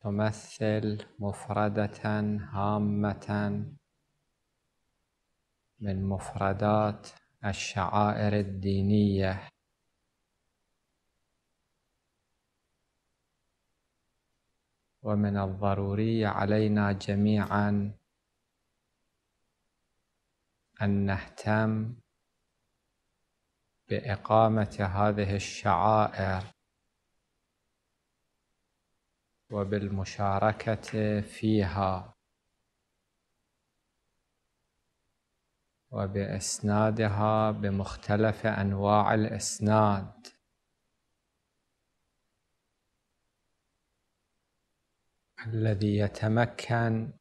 تمثل مفردة هامة من مفردات الشعائر الدينية ومن الضروري علينا جميعا أن نهتم بإقامة هذه الشعائر وبالمشاركة فيها وبإسنادها بمختلف أنواع الإسناد الذي يتمكن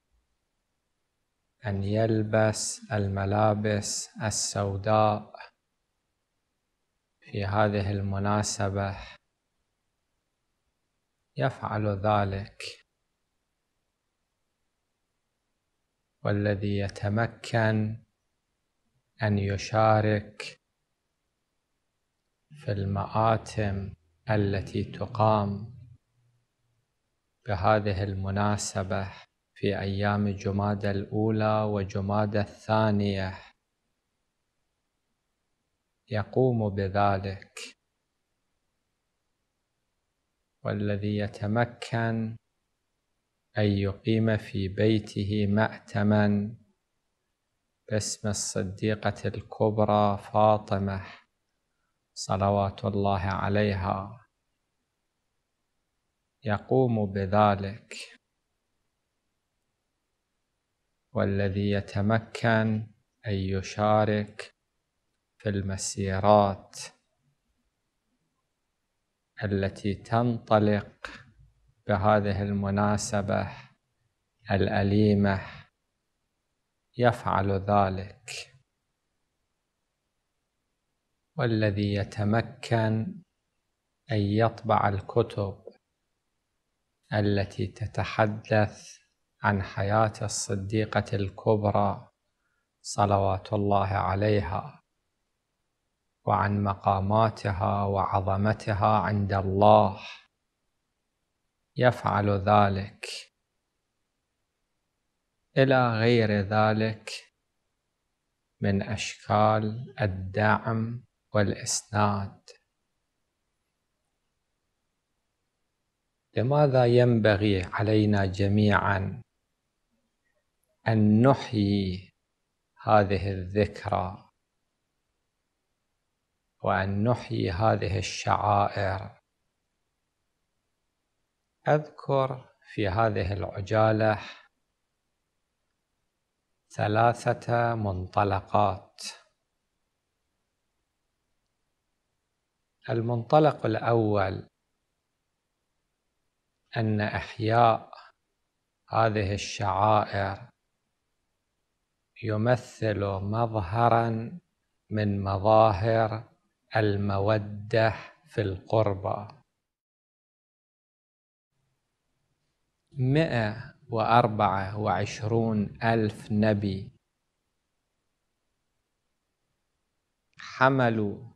أن يلبس الملابس السوداء في هذه المناسبة يفعل ذلك والذي يتمكن أن يشارك في المآتم التي تقام بهذه المناسبة في أيام جماد الأولى وجماد الثانية يقوم بذلك والذي يتمكن أن يقيم في بيته مأتما باسم الصديقة الكبرى فاطمة صلوات الله عليها يقوم بذلك والذي يتمكن أن يشارك في المسيرات التي تنطلق بهذه المناسبة الأليمة يفعل ذلك والذي يتمكن أن يطبع الكتب التي تتحدث عن حياة الصديقة الكبرى صلوات الله عليها وعن مقاماتها وعظمتها عند الله يفعل ذلك إلى غير ذلك من أشكال الدعم والإسناد لماذا ينبغي علينا جميعا أن نحيي هذه الذكرى وأن نحيي هذه الشعائر أذكر في هذه العجالة ثلاثة منطلقات المنطلق الأول أن إحياء هذه الشعائر يمثل مظهرا من مظاهر المودة في القربى مئة وأربعة وعشرون ألف نبي حملوا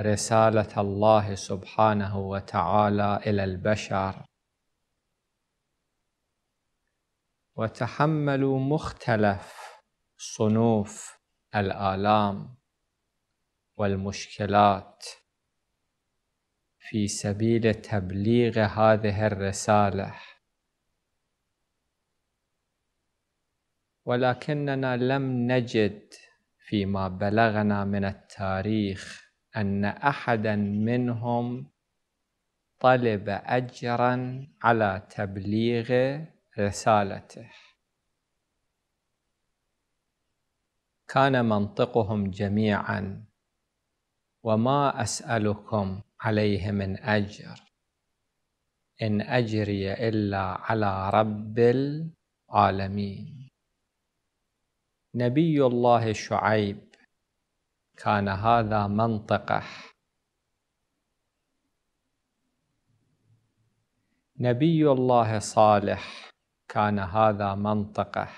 رسالة الله سبحانه وتعالى إلى البشر وتحملوا مختلف صنوف الآلام والمشكلات في سبيل تبليغ هذه الرسالة ولكننا لم نجد فيما بلغنا من التاريخ أن أحدا منهم طلب أجرا على تبليغ رسالته كان منطقهم جميعا وما أسألكم عليه من أجر إن أجري إلا على رب العالمين نبي الله شعيب كان هذا منطقه نبي الله صالح كان هذا منطقه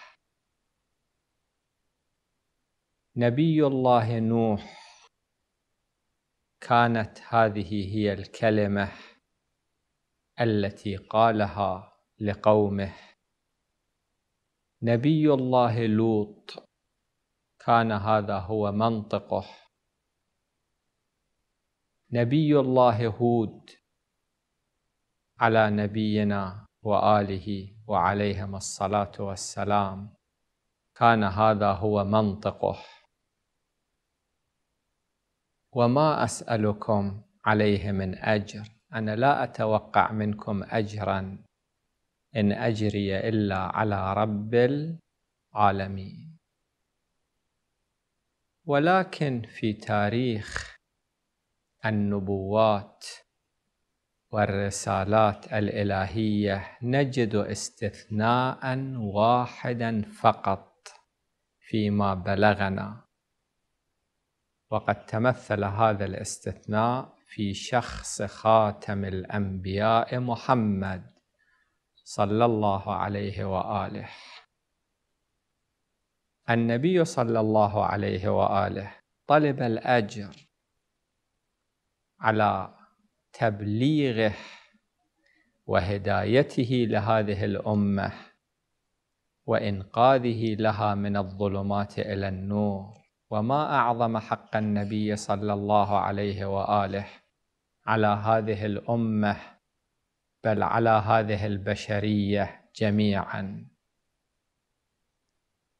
نبي الله نوح كانت هذه هي الكلمه التي قالها لقومه نبي الله لوط كان هذا هو منطقه نبي الله هود على نبينا واله وعليهم الصلاه والسلام كان هذا هو منطقه وما أسألكم عليه من أجر أنا لا أتوقع منكم أجرا إن أجري إلا على رب العالمين ولكن في تاريخ النبوات والرسالات الإلهية نجد استثناء واحدا فقط فيما بلغنا وقد تمثل هذا الاستثناء في شخص خاتم الانبياء محمد صلى الله عليه واله النبي صلى الله عليه واله طلب الاجر على تبليغه وهدايته لهذه الامه وانقاذه لها من الظلمات الى النور وما أعظم حق النبي صلى الله عليه وآله على هذه الأمة بل على هذه البشرية جميعا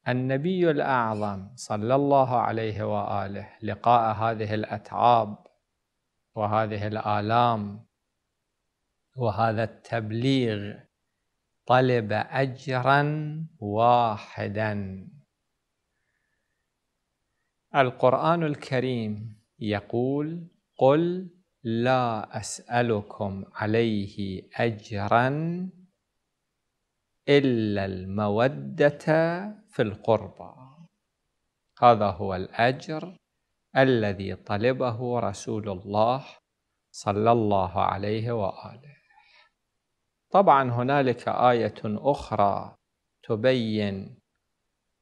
النبي الأعظم صلى الله عليه وآله لقاء هذه الأتعاب وهذه الآلام وهذا التبليغ طلب أجرا واحدا القرآن الكريم يقول قل لا أسألكم عليه أجرا إلا المودة في القربى هذا هو الأجر الذي طلبه رسول الله صلى الله عليه وآله طبعا هنالك آية أخرى تبين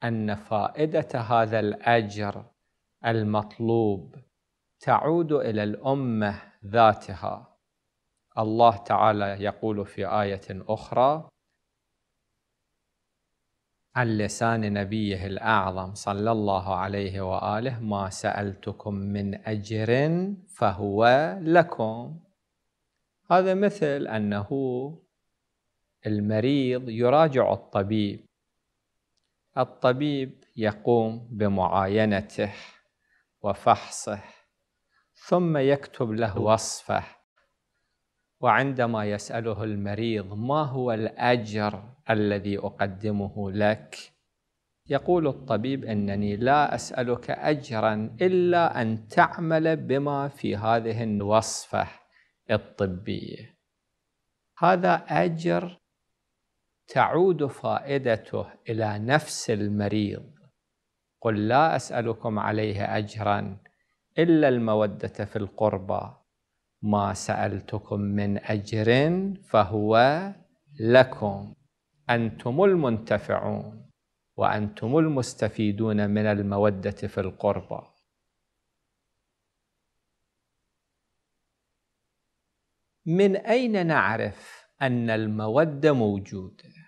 أن فائدة هذا الأجر المطلوب تعود الى الامه ذاتها الله تعالى يقول في ايه اخرى عن لسان نبيه الاعظم صلى الله عليه واله ما سالتكم من اجر فهو لكم هذا مثل انه المريض يراجع الطبيب الطبيب يقوم بمعاينته وفحصه ثم يكتب له وصفه وعندما يسأله المريض ما هو الأجر الذي أقدمه لك يقول الطبيب أنني لا أسألك أجرا إلا أن تعمل بما في هذه الوصفة الطبية هذا أجر تعود فائدته إلى نفس المريض قل لا أسألكم عليه أجرا إلا المودة في القربى ما سألتكم من أجر فهو لكم أنتم المنتفعون وأنتم المستفيدون من المودة في القربى من أين نعرف أن المودة موجودة؟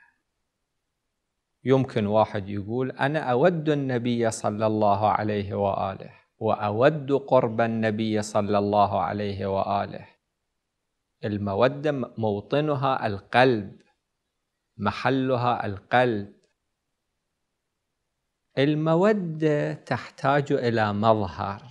يمكن واحد يقول أنا أود النبي صلى الله عليه وآله وأود قرب النبي صلى الله عليه وآله المودة موطنها القلب محلها القلب المودة تحتاج إلى مظهر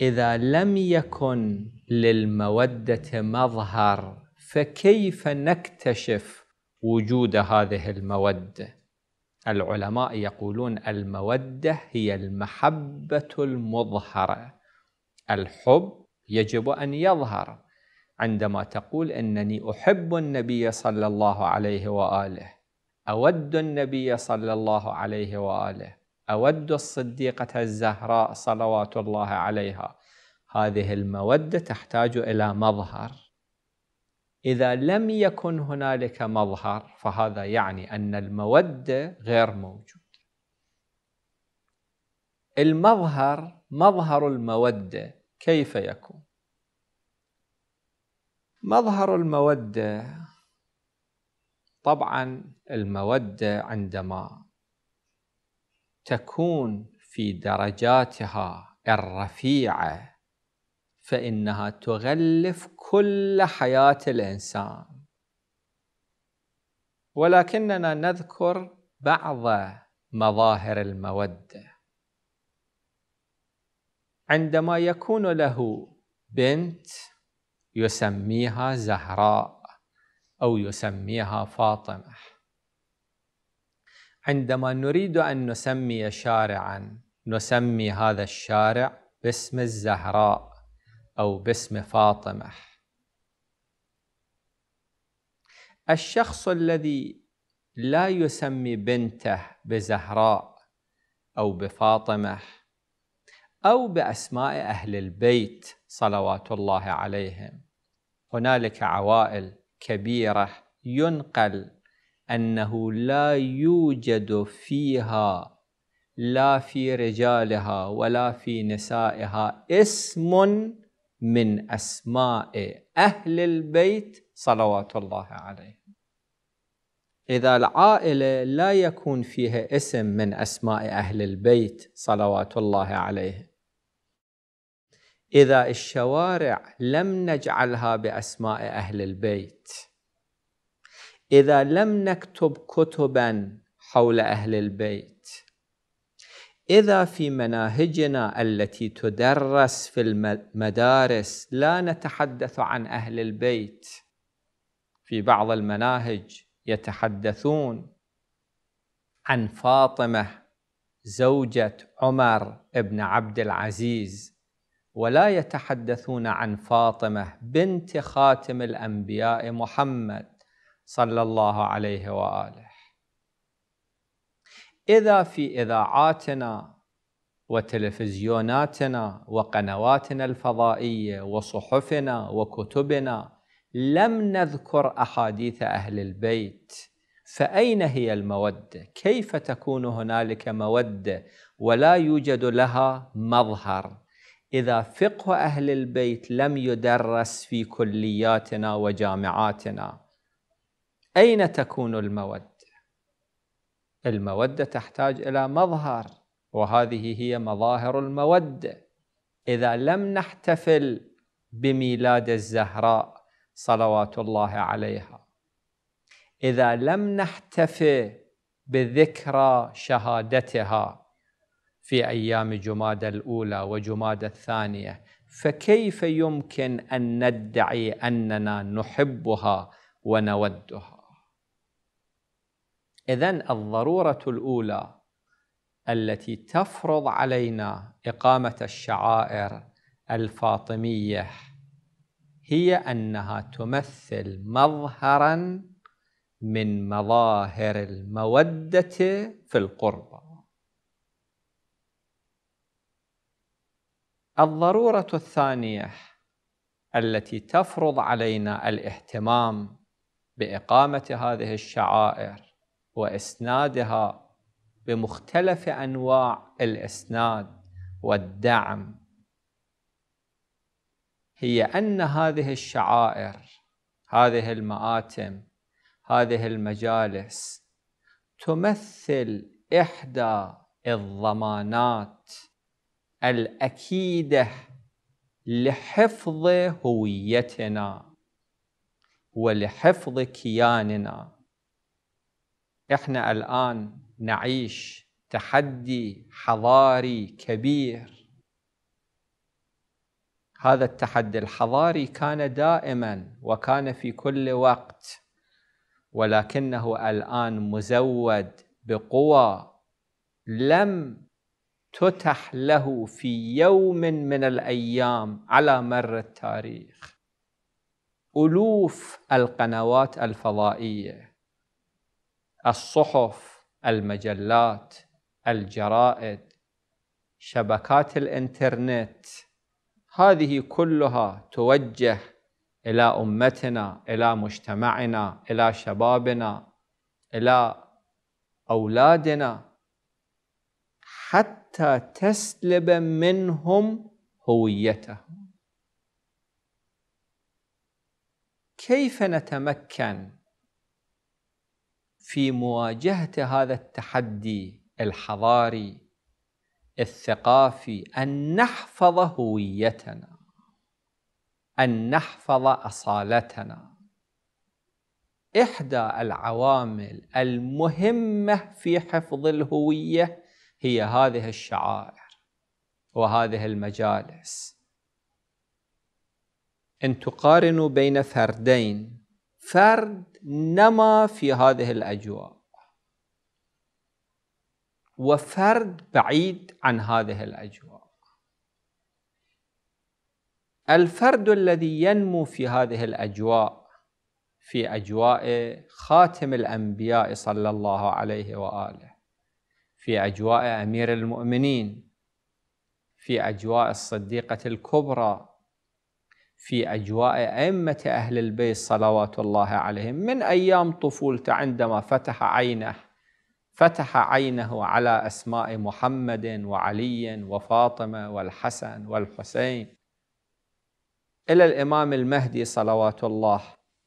إذا لم يكن للمودة مظهر فكيف نكتشف وجود هذه الموده العلماء يقولون الموده هي المحبه المظهره الحب يجب ان يظهر عندما تقول انني احب النبي صلى الله عليه واله اود النبي صلى الله عليه واله اود الصديقه الزهراء صلوات الله عليها هذه الموده تحتاج الى مظهر إذا لم يكن هنالك مظهر فهذا يعني أن المودة غير موجودة المظهر مظهر المودة كيف يكون مظهر المودة طبعا المودة عندما تكون في درجاتها الرفيعه فإنها تغلف كل حياة الإنسان ولكننا نذكر بعض مظاهر المودة عندما يكون له بنت يسميها زهراء أو يسميها فاطمة عندما نريد أن نسمي شارعا نسمي هذا الشارع باسم الزهراء أو باسم فاطمة الشخص الذي لا يسمي بنته بزهراء أو بفاطمة أو بأسماء أهل البيت صلوات الله عليهم هنالك عوائل كبيرة ينقل أنه لا يوجد فيها لا في رجالها ولا في نسائها اسم من أسماء أهل البيت صلوات الله عليهم إذا العائلة لا يكون فيها اسم من أسماء أهل البيت صلوات الله عليهم إذا الشوارع لم نجعلها بأسماء أهل البيت إذا لم نكتب كتبا حول أهل البيت إذا في مناهجنا التي تدرس في المدارس لا نتحدث عن أهل البيت في بعض المناهج يتحدثون عن فاطمة زوجة عمر بن عبد العزيز ولا يتحدثون عن فاطمة بنت خاتم الأنبياء محمد صلى الله عليه وآله إذا في إذاعاتنا وتلفزيوناتنا وقنواتنا الفضائية وصحفنا وكتبنا لم نذكر أحاديث أهل البيت فأين هي المودة؟ كيف تكون هنالك مودة ولا يوجد لها مظهر؟ إذا فقه أهل البيت لم يدرس في كلياتنا وجامعاتنا أين تكون المودة؟ المودة تحتاج إلى مظهر وهذه هي مظاهر المودة إذا لم نحتفل بميلاد الزهراء صلوات الله عليها إذا لم نحتفي بذكرى شهادتها في أيام جماد الأولى وجماد الثانية فكيف يمكن أن ندعي أننا نحبها ونودها إذا الضرورة الأولى التي تفرض علينا إقامة الشعائر الفاطمية هي أنها تمثل مظهرا من مظاهر المودة في القربة الضرورة الثانية التي تفرض علينا الاهتمام بإقامة هذه الشعائر واسنادها بمختلف انواع الاسناد والدعم هي ان هذه الشعائر هذه المآتم هذه المجالس تمثل احدى الضمانات الاكيده لحفظ هويتنا ولحفظ كياننا احنا الان نعيش تحدي حضاري كبير هذا التحدي الحضاري كان دائما وكان في كل وقت ولكنه الان مزود بقوى لم تتح له في يوم من الايام على مر التاريخ الوف القنوات الفضائيه الصحف المجلات الجرائد شبكات الانترنت هذه كلها توجه الى امتنا الى مجتمعنا الى شبابنا الى اولادنا حتى تسلب منهم هويتهم كيف نتمكن في مواجهة هذا التحدي الحضاري الثقافي أن نحفظ هويتنا أن نحفظ أصالتنا إحدى العوامل المهمة في حفظ الهوية هي هذه الشعائر وهذه المجالس أن تقارنوا بين فردين فرد نما في هذه الأجواء وفرد بعيد عن هذه الأجواء الفرد الذي ينمو في هذه الأجواء في أجواء خاتم الأنبياء صلى الله عليه وآله في أجواء أمير المؤمنين في أجواء الصديقة الكبرى في أجواء أئمة أهل البيت صلوات الله عليهم من أيام طفولته عندما فتح عينه فتح عينه على أسماء محمد وعلي وفاطمة والحسن والحسين إلى الإمام المهدي صلوات الله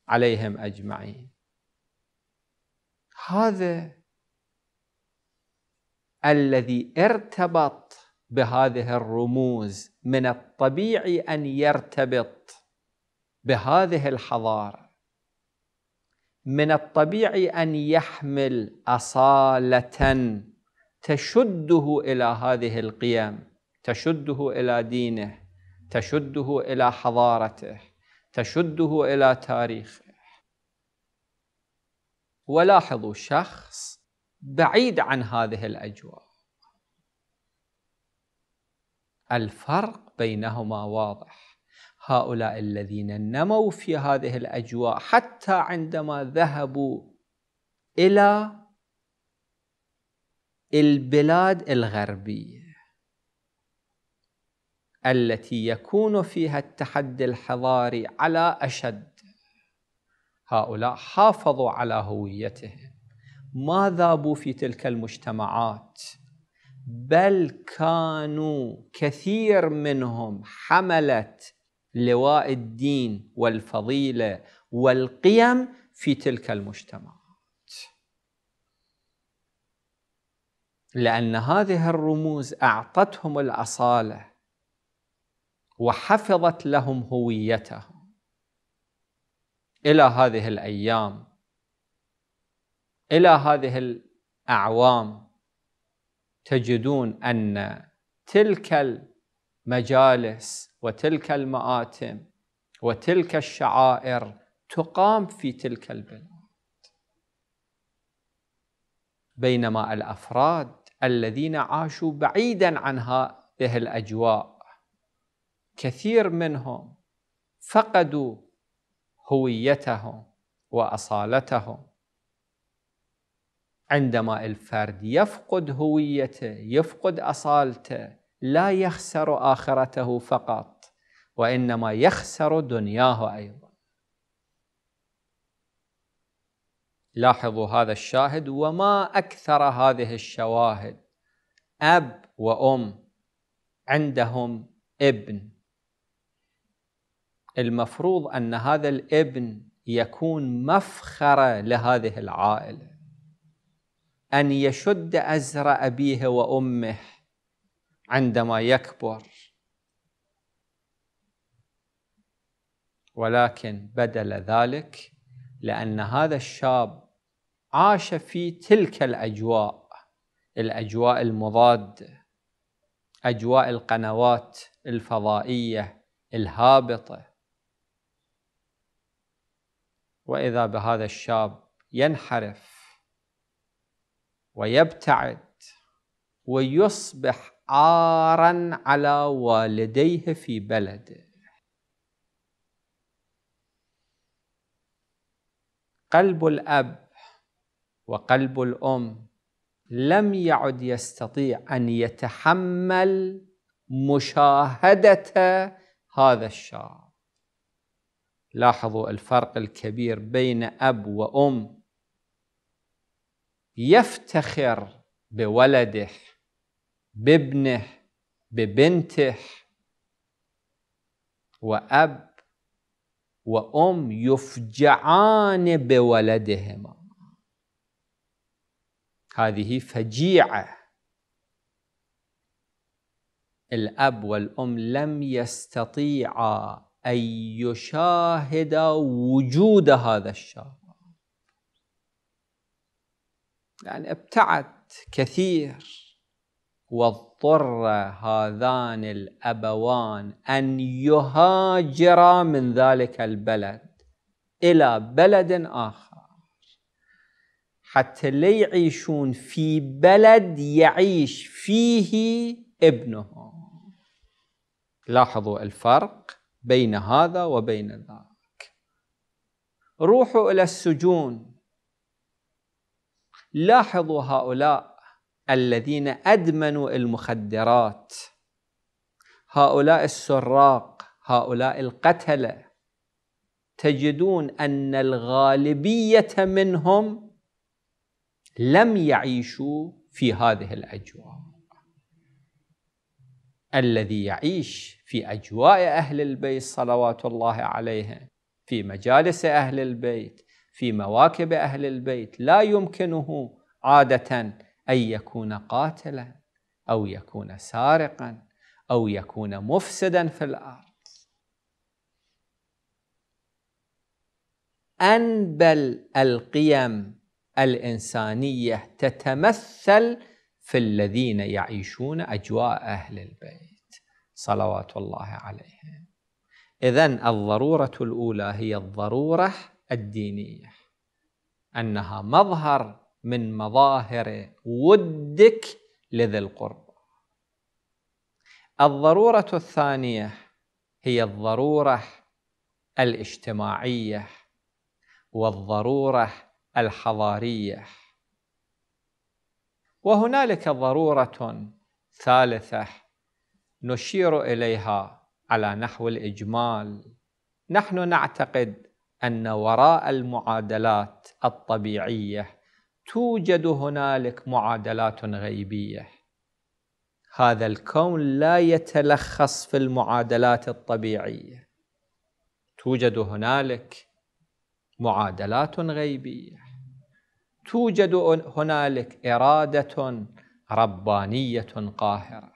عليهم أجمعين هذا الذي ارتبط بهذه الرموز من الطبيعي ان يرتبط بهذه الحضاره من الطبيعي ان يحمل اصاله تشده الى هذه القيم تشده الى دينه تشده الى حضارته تشده الى تاريخه ولاحظوا شخص بعيد عن هذه الاجواء الفرق بينهما واضح هؤلاء الذين نموا في هذه الأجواء حتى عندما ذهبوا إلى البلاد الغربية التي يكون فيها التحدي الحضاري على أشد هؤلاء حافظوا على هويتهم ما ذابوا في تلك المجتمعات بل كانوا كثير منهم حملة لواء الدين والفضيلة والقيم في تلك المجتمعات لأن هذه الرموز أعطتهم الأصالة وحفظت لهم هويتهم إلى هذه الأيام إلى هذه الأعوام تجدون أن تلك المجالس وتلك المآتم وتلك الشعائر تقام في تلك البلاد بينما الأفراد الذين عاشوا بعيدا عن هذه الأجواء كثير منهم فقدوا هويتهم وأصالتهم عندما الفرد يفقد هويته يفقد اصالته لا يخسر اخرته فقط وانما يخسر دنياه ايضا لاحظوا هذا الشاهد وما اكثر هذه الشواهد اب وام عندهم ابن المفروض ان هذا الابن يكون مفخره لهذه العائله أن يشد أزر أبيه وأمه عندما يكبر ولكن بدل ذلك لأن هذا الشاب عاش في تلك الأجواء الأجواء المضادة أجواء القنوات الفضائية الهابطة وإذا بهذا الشاب ينحرف ويبتعد ويصبح عارا على والديه في بلده قلب الاب وقلب الام لم يعد يستطيع ان يتحمل مشاهده هذا الشاب لاحظوا الفرق الكبير بين اب وام يفتخر بولده بابنه ببنته وأب وأم يفجعان بولدهما هذه فجيعة الأب والأم لم يستطيعا أن يشاهدا وجود هذا الشاب يعني ابتعد كثير واضطر هذان الابوان ان يهاجرا من ذلك البلد الى بلد اخر حتى لا يعيشون في بلد يعيش فيه ابنهم لاحظوا الفرق بين هذا وبين ذاك روحوا الى السجون لاحظوا هؤلاء الذين أدمنوا المخدرات هؤلاء السراق هؤلاء القتلة تجدون أن الغالبية منهم لم يعيشوا في هذه الأجواء الذي يعيش في أجواء أهل البيت صلوات الله عليهم في مجالس أهل البيت في مواكب أهل البيت لا يمكنه عادة أن يكون قاتلا أو يكون سارقا أو يكون مفسدا في الأرض أن بل القيم الإنسانية تتمثل في الذين يعيشون أجواء أهل البيت صلوات الله عليهم إذا الضرورة الأولى هي الضرورة الدينيه انها مظهر من مظاهر ودك لذي القرب الضروره الثانيه هي الضروره الاجتماعيه والضروره الحضاريه وهنالك ضروره ثالثه نشير اليها على نحو الاجمال نحن نعتقد ان وراء المعادلات الطبيعيه توجد هنالك معادلات غيبيه هذا الكون لا يتلخص في المعادلات الطبيعيه توجد هنالك معادلات غيبيه توجد هنالك اراده ربانيه قاهره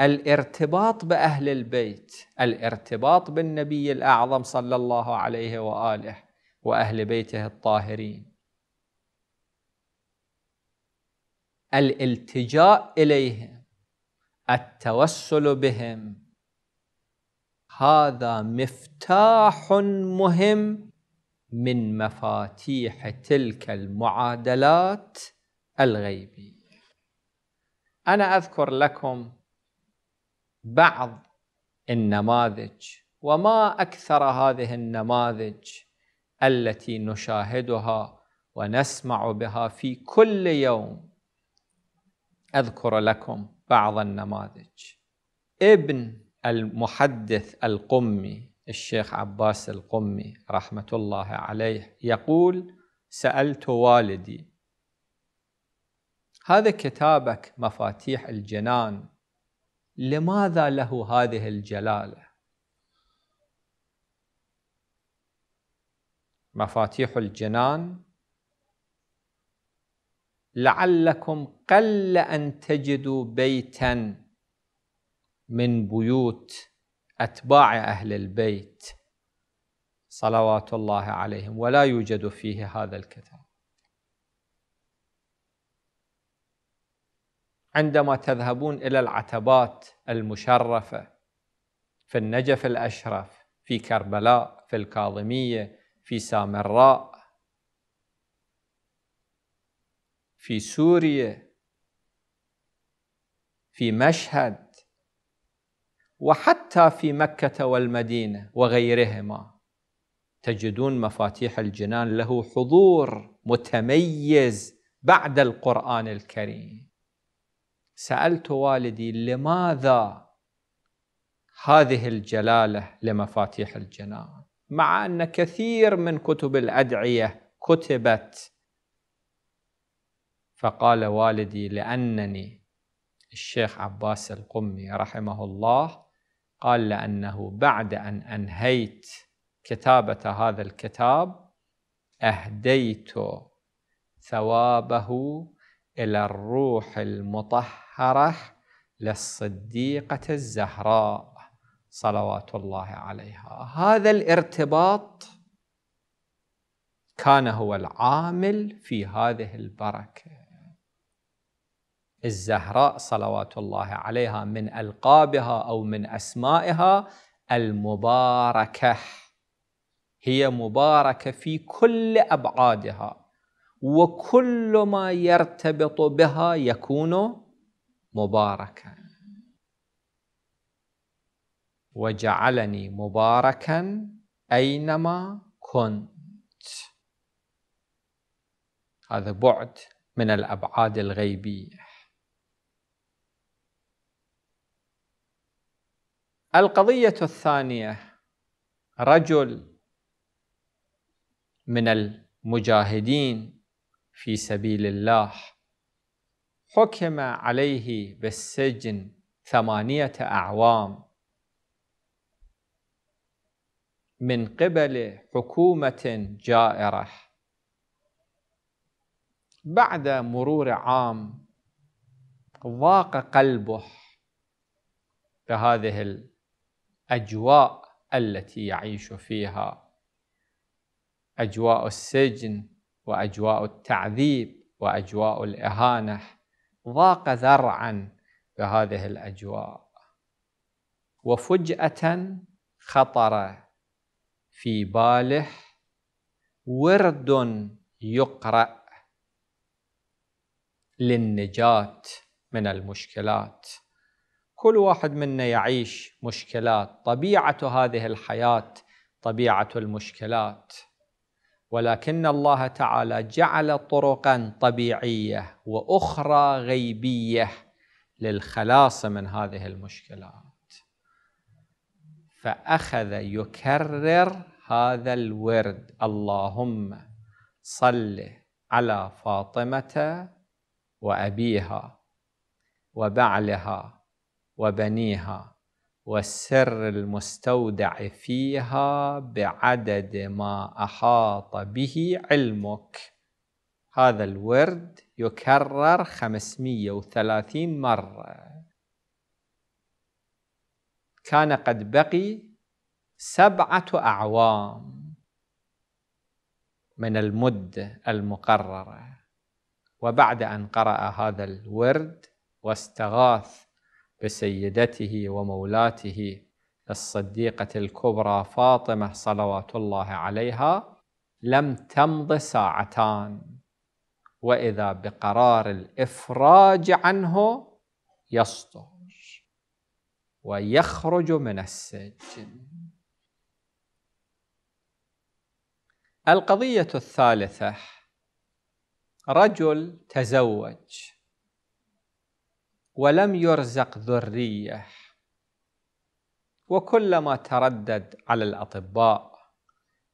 الارتباط باهل البيت الارتباط بالنبي الاعظم صلى الله عليه واله واهل بيته الطاهرين الالتجاء اليهم التوسل بهم هذا مفتاح مهم من مفاتيح تلك المعادلات الغيبيه انا اذكر لكم بعض النماذج وما اكثر هذه النماذج التي نشاهدها ونسمع بها في كل يوم اذكر لكم بعض النماذج ابن المحدث القمي الشيخ عباس القمي رحمه الله عليه يقول سالت والدي هذا كتابك مفاتيح الجنان لماذا له هذه الجلاله مفاتيح الجنان لعلكم قل ان تجدوا بيتا من بيوت اتباع اهل البيت صلوات الله عليهم ولا يوجد فيه هذا الكتاب عندما تذهبون إلى العتبات المشرفة في النجف الأشرف في كربلاء في الكاظمية في سامراء في سوريا في مشهد وحتى في مكة والمدينة وغيرهما تجدون مفاتيح الجنان له حضور متميز بعد القرآن الكريم سألت والدي لماذا هذه الجلالة لمفاتيح الجنان مع أن كثير من كتب الأدعية كتبت فقال والدي لأنني الشيخ عباس القمي رحمه الله قال لأنه بعد أن أنهيت كتابة هذا الكتاب أهديت ثوابه إلى الروح المطهرة للصديقة الزهراء صلوات الله عليها هذا الارتباط كان هو العامل في هذه البركة الزهراء صلوات الله عليها من ألقابها أو من أسمائها المباركة هي مباركة في كل أبعادها وكل ما يرتبط بها يكون مباركا وجعلني مباركا أينما كنت هذا بعد من الأبعاد الغيبية القضية الثانية رجل من المجاهدين في سبيل الله حكم عليه بالسجن ثمانية أعوام من قبل حكومة جائرة بعد مرور عام ضاق قلبه بهذه الأجواء التي يعيش فيها أجواء السجن واجواء التعذيب واجواء الاهانه ضاق ذرعا بهذه الاجواء وفجاه خطر في باله ورد يقرا للنجاه من المشكلات كل واحد منا يعيش مشكلات طبيعه هذه الحياه طبيعه المشكلات ولكن الله تعالى جعل طرقا طبيعيه واخرى غيبيه للخلاص من هذه المشكلات فاخذ يكرر هذا الورد اللهم صل على فاطمه وابيها وبعلها وبنيها والسر المستودع فيها بعدد ما أحاط به علمك هذا الورد يكرر 530 مرة كان قد بقي سبعة أعوام من المدة المقررة وبعد أن قرأ هذا الورد واستغاث بسيدته ومولاته الصديقة الكبرى فاطمة صلوات الله عليها لم تمض ساعتان وإذا بقرار الإفراج عنه يصدر ويخرج من السجن القضية الثالثة رجل تزوج ولم يرزق ذريه وكلما تردد على الاطباء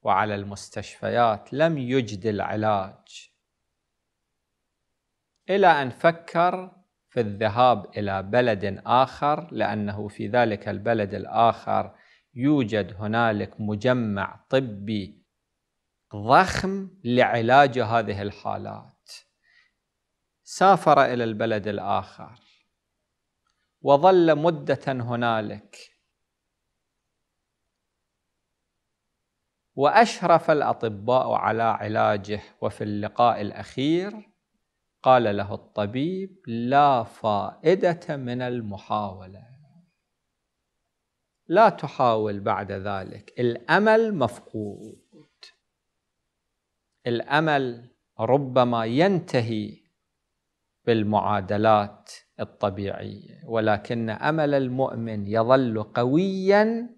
وعلى المستشفيات لم يجد العلاج الى ان فكر في الذهاب الى بلد اخر لانه في ذلك البلد الاخر يوجد هنالك مجمع طبي ضخم لعلاج هذه الحالات سافر الى البلد الاخر وظل مدة هنالك وأشرف الأطباء على علاجه وفي اللقاء الأخير قال له الطبيب لا فائدة من المحاولة لا تحاول بعد ذلك الأمل مفقود الأمل ربما ينتهي بالمعادلات الطبيعية ولكن أمل المؤمن يظل قويا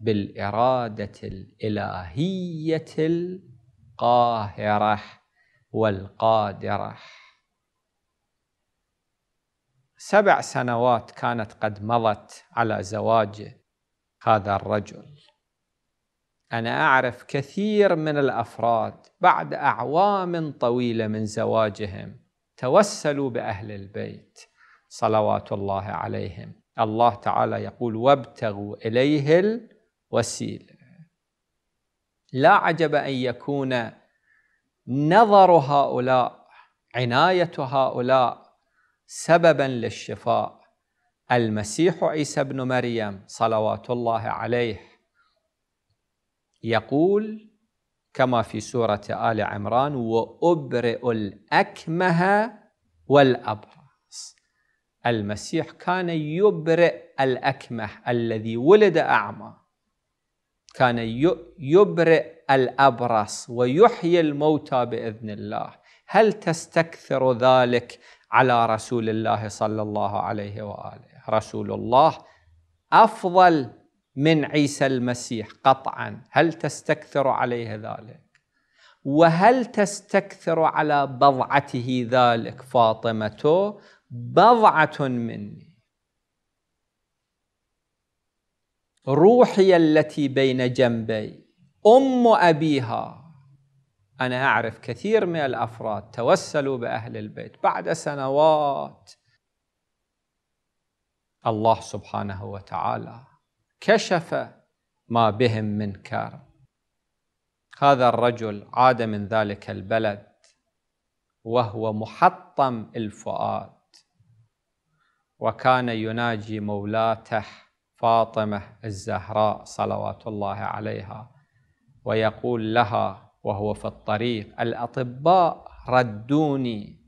بالإرادة الإلهية القاهرة والقادرة سبع سنوات كانت قد مضت على زواج هذا الرجل أنا أعرف كثير من الأفراد بعد أعوام طويلة من زواجهم توسلوا باهل البيت صلوات الله عليهم الله تعالى يقول وابتغوا اليه الوسيله لا عجب ان يكون نظر هؤلاء عنايه هؤلاء سببا للشفاء المسيح عيسى بن مريم صلوات الله عليه يقول كما في سورة آل عمران وأبرئ الأكمه والأبرص المسيح كان يبرئ الأكمه الذي ولد أعمى كان يبرئ الأبرص ويحيي الموتى بإذن الله هل تستكثر ذلك على رسول الله صلى الله عليه وآله رسول الله أفضل من عيسى المسيح قطعا هل تستكثر عليه ذلك وهل تستكثر على بضعته ذلك فاطمة بضعة مني روحي التي بين جنبي أم أبيها أنا أعرف كثير من الأفراد توسلوا بأهل البيت بعد سنوات الله سبحانه وتعالى كشف ما بهم من كار هذا الرجل عاد من ذلك البلد وهو محطم الفؤاد وكان يناجي مولاته فاطمه الزهراء صلوات الله عليها ويقول لها وهو في الطريق الاطباء ردوني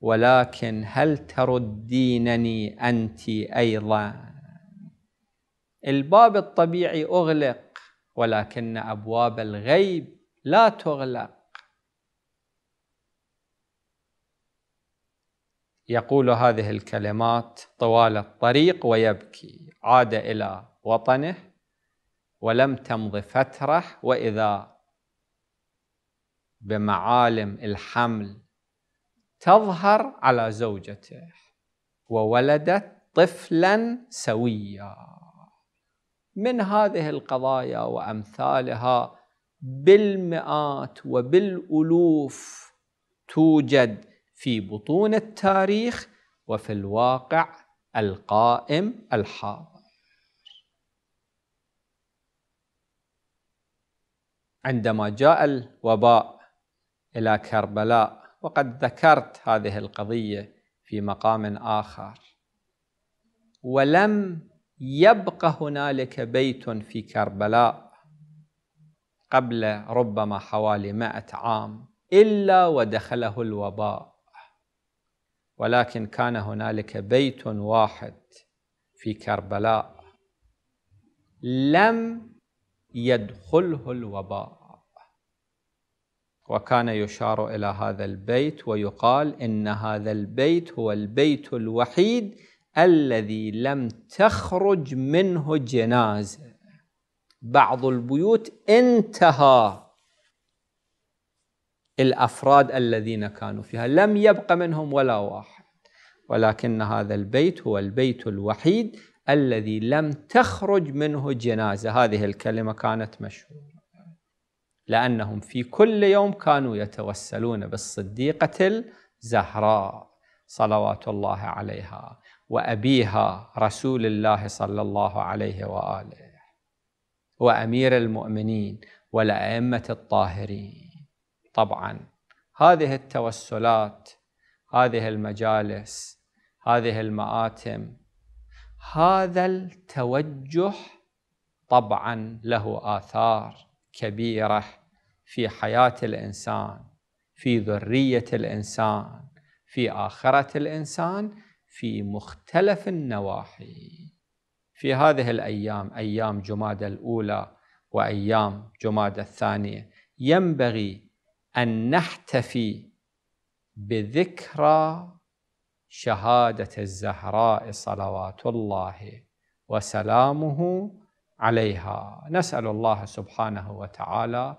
ولكن هل تردينني انت ايضا الباب الطبيعي أغلق ولكن أبواب الغيب لا تغلق يقول هذه الكلمات طوال الطريق ويبكي عاد إلى وطنه ولم تمض فترة وإذا بمعالم الحمل تظهر على زوجته وولدت طفلا سويا من هذه القضايا وامثالها بالمئات وبالالوف توجد في بطون التاريخ وفي الواقع القائم الحاضر عندما جاء الوباء الى كربلاء وقد ذكرت هذه القضيه في مقام اخر ولم يبقى هنالك بيت في كربلاء قبل ربما حوالي مائة عام إلا ودخله الوباء ولكن كان هنالك بيت واحد في كربلاء لم يدخله الوباء وكان يشار إلى هذا البيت ويقال إن هذا البيت هو البيت الوحيد الذي لم تخرج منه جنازة بعض البيوت انتهى الأفراد الذين كانوا فيها لم يبق منهم ولا واحد ولكن هذا البيت هو البيت الوحيد الذي لم تخرج منه جنازة هذه الكلمة كانت مشهورة لأنهم في كل يوم كانوا يتوسلون بالصديقة الزهراء صلوات الله عليها وأبيها رسول الله صلى الله عليه وآله وأمير المؤمنين والأئمة الطاهرين طبعا هذه التوسلات هذه المجالس هذه المآتم هذا التوجه طبعا له آثار كبيرة في حياة الإنسان في ذرية الإنسان في آخرة الإنسان في مختلف النواحي في هذه الأيام أيام جماد الأولى وأيام جماد الثانية ينبغي أن نحتفي بذكرى شهادة الزهراء صلوات الله وسلامه عليها نسأل الله سبحانه وتعالى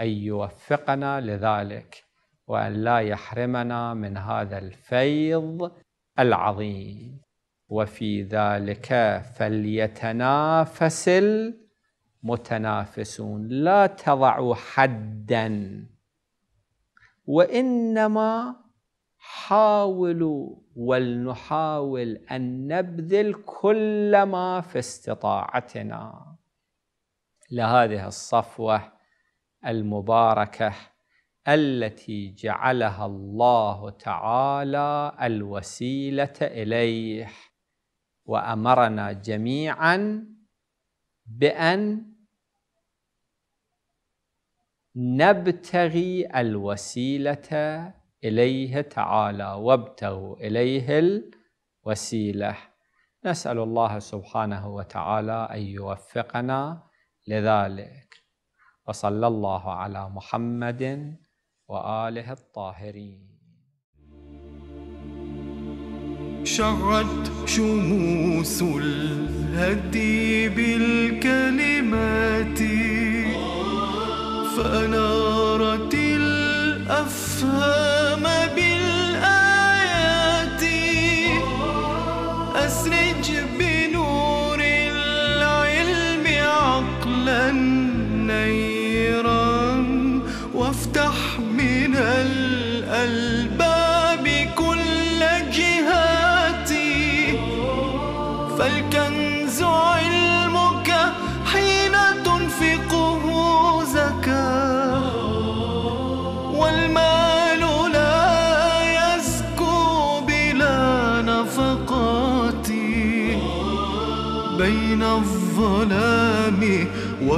أن يوفقنا لذلك وأن لا يحرمنا من هذا الفيض العظيم وفي ذلك فليتنافس المتنافسون لا تضعوا حدا وانما حاولوا ولنحاول ان نبذل كل ما في استطاعتنا لهذه الصفوه المباركه التي جعلها الله تعالى الوسيله اليه وامرنا جميعا بان نبتغي الوسيله اليه تعالى وابتغوا اليه الوسيله نسال الله سبحانه وتعالى ان يوفقنا لذلك وصلى الله على محمد وآله الطاهرين شعت شموس الهدي بالكلمات فأنارت الأفهام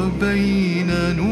وبين نور